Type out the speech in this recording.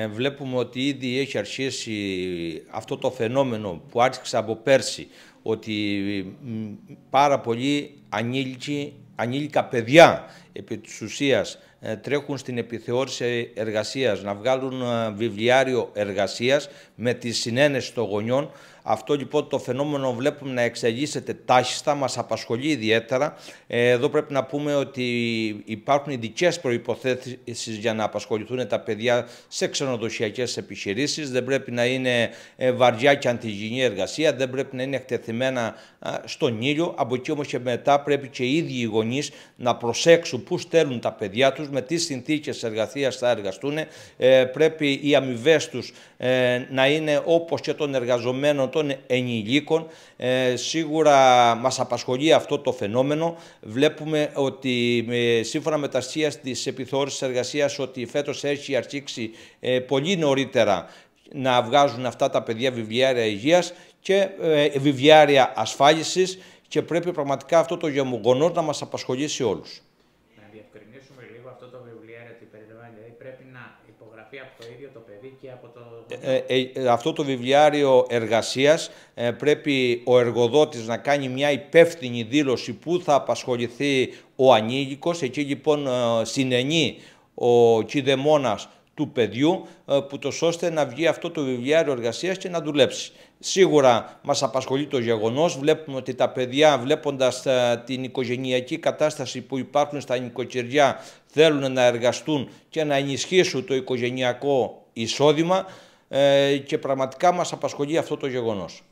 Ε, βλέπουμε ότι ήδη έχει αρχίσει αυτό το φαινόμενο που άρχισε από πέρσι ότι πάρα πολλοί ανήλικοι, ανήλικα παιδιά επί της ουσίας ε, τρέχουν στην επιθεώρηση εργασίας, να βγάλουν ε, βιβλιάριο εργασίας με τη συνένεση των γονιών. Αυτό λοιπόν το φαινόμενο βλέπουμε να εξελίσσεται τάχιστα, μας απασχολεί ιδιαίτερα. Ε, εδώ πρέπει να πούμε ότι υπάρχουν ειδικές προϋποθέσεις για να απασχοληθούν τα παιδιά σε ξενοδοσιακές επιχειρήσεις. Δεν πρέπει να είναι βαριά και αντιγυνή εργασία, δεν πρέπει να είναι εκτεθειμένη εκτεθειμένα στον ήλιο. Από εκεί όμως και μετά πρέπει και οι ίδιοι οι να προσέξουν πού στέλνουν τα παιδιά τους, με τις συνθήκες εργασίας θα εργαστούν. Ε, πρέπει οι αμοιβές τους ε, να είναι όπως και των εργαζομένων των ενηλίκων. Ε, σίγουρα μας απασχολεί αυτό το φαινόμενο. Βλέπουμε ότι σύμφωνα με τα στοιχεία της επιθεώρησης εργασίας ότι φέτος έχει αρχίσει πολύ νωρίτερα να βγάζουν αυτά τα παιδιά βιβλιάρια υγείας και ε, βιβλιάρια ασφάλισης και πρέπει πραγματικά αυτό το γεγονό να μας απασχολήσει όλους. Να διευκρινίσουμε λίγο αυτό το βιβλιάριο τι περιλαμβάνει, δηλαδή πρέπει να υπογραφεί από το ίδιο το παιδί και από το... Ε, ε, ε, αυτό το βιβλιάριο εργασίας πρέπει ο εργοδότης να κάνει μια υπεύθυνη δήλωση που θα απασχοληθεί ο ανήλικος. Εκεί λοιπόν συνενεί ο Κιδεμόνας του παιδιού, ε, που το ώστε να βγει αυτό το βιβλιάριο εργασίας και να δουλέψει. Σίγουρα μας απασχολεί το γεγονός. Βλέπουμε ότι τα παιδιά, βλέποντας ε, την οικογενειακή κατάσταση που υπάρχουν στα νοικοκυριά, θέλουν να εργαστούν και να ενισχύσουν το οικογενειακό εισόδημα ε, και πραγματικά μας απασχολεί αυτό το γεγονός.